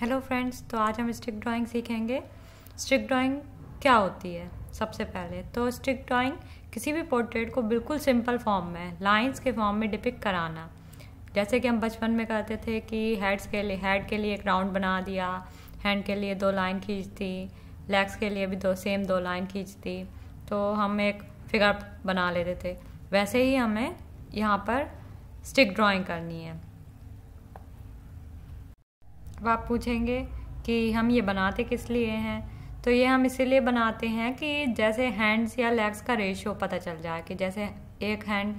Hello friends तो आज हम स्टिक ड्राइंग सीखेंगे स्टिक ड्राइंग क्या होती है सबसे पहले तो स्टिक ड्राइंग किसी भी पोर्ट्रेट को बिल्कुल सिंपल फॉर्म में लाइंस के फॉर्म में डिपिक कराना जैसे कि हम बचपन में करते थे कि हेड्स के लिए हेड के लिए एक राउंड बना दिया हैंड के लिए दो लाइन खींचती लेग्स के लिए भी दो सेम दो लाइन खींचती तो हम एक फिगर बना लेते थे वैसे ही हमें यहाँ पर स्टिक ड्राइंग करनी है अब आप पूछेंगे कि हम ये बनाते किस लिए हैं तो ये हम इसीलिए बनाते हैं कि जैसे हैंड्स या लेग्स का रेशियो पता चल जाए कि जैसे एक हैंड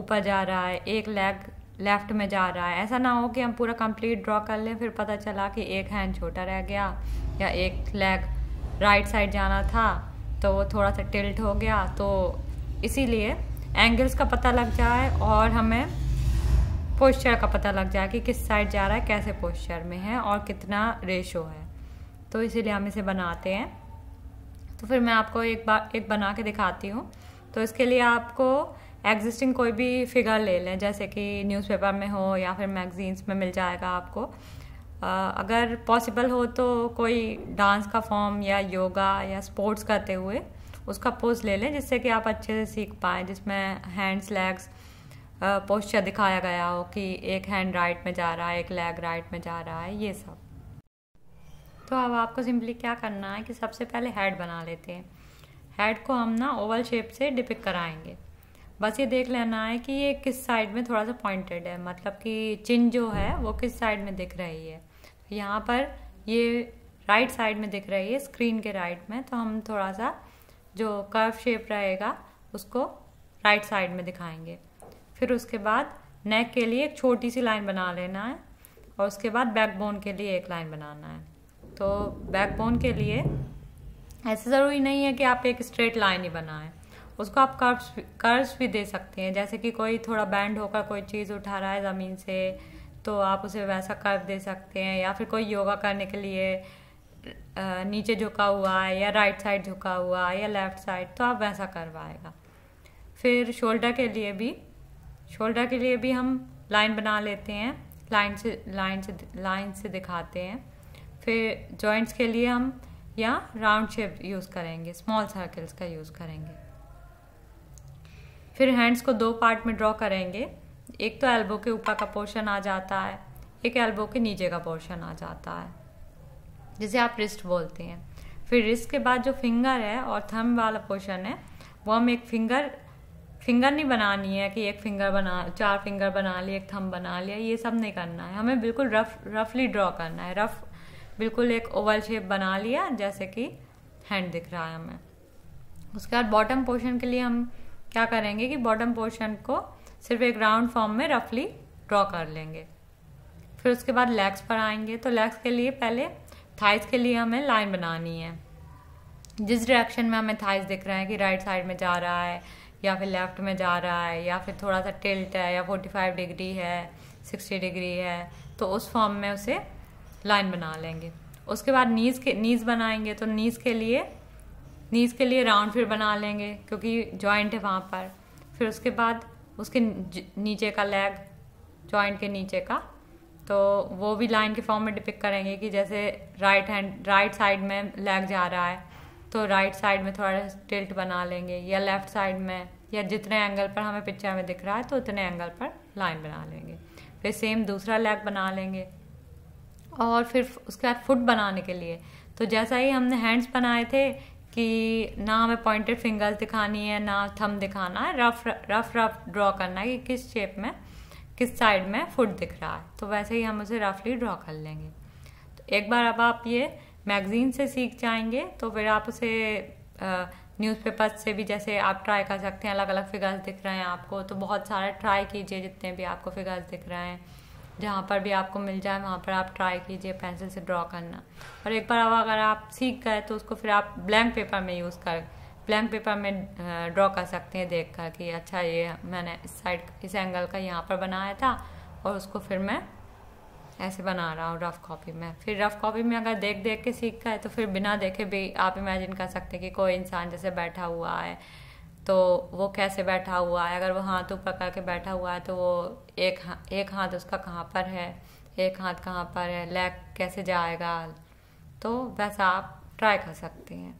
ऊपर जा रहा है एक लेग लेफ़्ट में जा रहा है ऐसा ना हो कि हम पूरा कंप्लीट ड्रॉ कर लें फिर पता चला कि एक हैंड छोटा रह गया या एक लेग राइट साइड जाना था तो वो थोड़ा सा टिल्ट हो गया तो इसीलिए एंगल्स का पता लग जाए और हमें पोस्चर का पता लग जाए कि किस साइड जा रहा है कैसे पोस्चर में है और कितना रेशो है तो इसीलिए हम इसे बनाते हैं तो फिर मैं आपको एक बार एक बना के दिखाती हूँ तो इसके लिए आपको एग्जिस्टिंग कोई भी फिगर ले लें जैसे कि न्यूज़पेपर में हो या फिर मैगजीन्स में मिल जाएगा आपको आ, अगर पॉसिबल हो तो कोई डांस का फॉर्म या योगा या स्पोर्ट्स करते हुए उसका पोज ले लें जिससे कि आप अच्छे से सीख पाएँ जिसमें हैंड्स लेग्स पोस्चर दिखाया गया हो कि एक हैंड राइट में जा रहा है एक लेग राइट में जा रहा है ये सब तो अब आपको सिंपली क्या करना है कि सबसे पहले हेड बना लेते हैं हेड को हम ना ओवल शेप से डिपिक कराएंगे बस ये देख लेना है कि ये किस साइड में थोड़ा सा पॉइंटेड है मतलब कि चिन जो है वो किस साइड में दिख रही है यहाँ पर ये राइट साइड में दिख रही है स्क्रीन के राइट में तो हम थोड़ा सा जो कर्व शेप रहेगा उसको राइट साइड में दिखाएंगे फिर उसके बाद नेक के लिए एक छोटी सी लाइन बना लेना है और उसके बाद बैकबोन के लिए एक लाइन बनाना है तो बैकबोन के लिए ऐसे ज़रूरी नहीं है कि आप एक स्ट्रेट लाइन ही बनाएं उसको आप कर्व्स कर्व्स भी दे सकते हैं जैसे कि कोई थोड़ा बैंड होकर कोई चीज़ उठा रहा है ज़मीन से तो आप उसे वैसा कर्व दे सकते हैं या फिर कोई योगा करने के लिए नीचे झुका हुआ है या राइट साइड झुका हुआ है या लेफ़्ट साइड तो आप वैसा करवाएगा फिर शोल्डर के लिए भी शोल्डर के लिए भी हम लाइन बना लेते हैं लाइन से लाइन से लाइन से दिखाते हैं फिर जॉइंट्स के लिए हम या राउंड शेप यूज़ करेंगे स्मॉल सर्कल्स का यूज़ करेंगे फिर हैंड्स को दो पार्ट में ड्रॉ करेंगे एक तो एल्बो के ऊपर का पोर्शन आ जाता है एक एल्बो के नीचे का पोर्शन आ जाता है जिसे आप रिस्ट बोलते हैं फिर रिस्ट के बाद जो फिंगर है और थम वाला पोर्शन है वो हम एक फिंगर फिंगर नहीं बनानी है कि एक फिंगर बना चार फिंगर बना लिया एक थम बना लिया ये सब नहीं करना है हमें बिल्कुल रफ रफली ड्रॉ करना है रफ बिल्कुल एक ओवल शेप बना लिया जैसे कि हैंड दिख रहा है हमें उसके बाद बॉटम पोर्शन के लिए हम क्या करेंगे कि बॉटम पोर्शन को सिर्फ एक राउंड फॉर्म में रफली ड्रॉ कर लेंगे फिर उसके बाद लेग्स पर आएंगे तो लेग्स के लिए पहले थाइस के लिए हमें लाइन बनानी है जिस डायरेक्शन में हमें थाइस दिख रहा है कि राइट साइड में जा रहा है या फिर लेफ़्ट में जा रहा है या फिर थोड़ा सा टिल्ट है या 45 डिग्री है 60 डिग्री है तो उस फॉर्म में उसे लाइन बना लेंगे उसके बाद नीज़ के नीज़ बनाएंगे तो नीज़ के लिए नीज़ के लिए राउंड फिर बना लेंगे क्योंकि जॉइंट है वहाँ पर फिर उसके बाद उसके नीचे का लेग जॉइंट के नीचे का तो वो भी लाइन के फॉर्म में डिपिक करेंगे कि जैसे राइट हैंड राइट साइड में लेग जा रहा है तो राइट साइड में थोड़ा टिल्ट बना लेंगे या लेफ्ट साइड में या जितने एंगल पर हमें पिक्चर में दिख रहा है तो उतने एंगल पर लाइन बना लेंगे फिर सेम दूसरा लेग बना लेंगे और फिर उसके बाद फुट बनाने के लिए तो जैसा ही हमने हैंड्स बनाए थे कि ना हमें पॉइंटेड फिंगर्स दिखानी है ना थम दिखाना है रफ रफ रफ ड्रॉ करना है कि किस शेप में किस साइड में फुट दिख रहा है तो वैसे ही हम उसे रफली ड्रॉ कर लेंगे तो एक बार अब आप ये मैगज़ीन से सीख जाएंगे तो फिर आप उसे न्यूज़पेपर से भी जैसे आप ट्राई कर सकते हैं अलग अलग फिगर्स दिख रहे हैं आपको तो बहुत सारे ट्राई कीजिए जितने भी आपको फिगर्स दिख रहे हैं जहाँ पर भी आपको मिल जाए वहाँ पर आप ट्राई कीजिए पेंसिल से ड्रॉ करना और एक बार अगर आप सीख गए तो उसको फिर आप ब्लैंक पेपर में यूज़ कर ब्लैंक पेपर में ड्रॉ कर सकते हैं देख कर कि अच्छा ये मैंने इस साइड इस एंगल का यहाँ पर बनाया था और उसको फिर मैं ऐसे बना रहा हूँ रफ़ कॉपी में फिर रफ़ कॉपी में अगर देख देख के का है तो फिर बिना देखे भी आप इमेजिन कर सकते हैं कि कोई इंसान जैसे बैठा हुआ है तो वो कैसे बैठा हुआ है अगर वो हाथ ऊपर करके बैठा हुआ है तो वो एक एक हाथ उसका कहाँ पर है एक हाथ कहाँ पर है लेग कैसे जाएगा तो वैसा आप ट्राई कर सकते हैं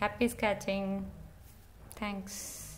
Happy sketching. Thanks.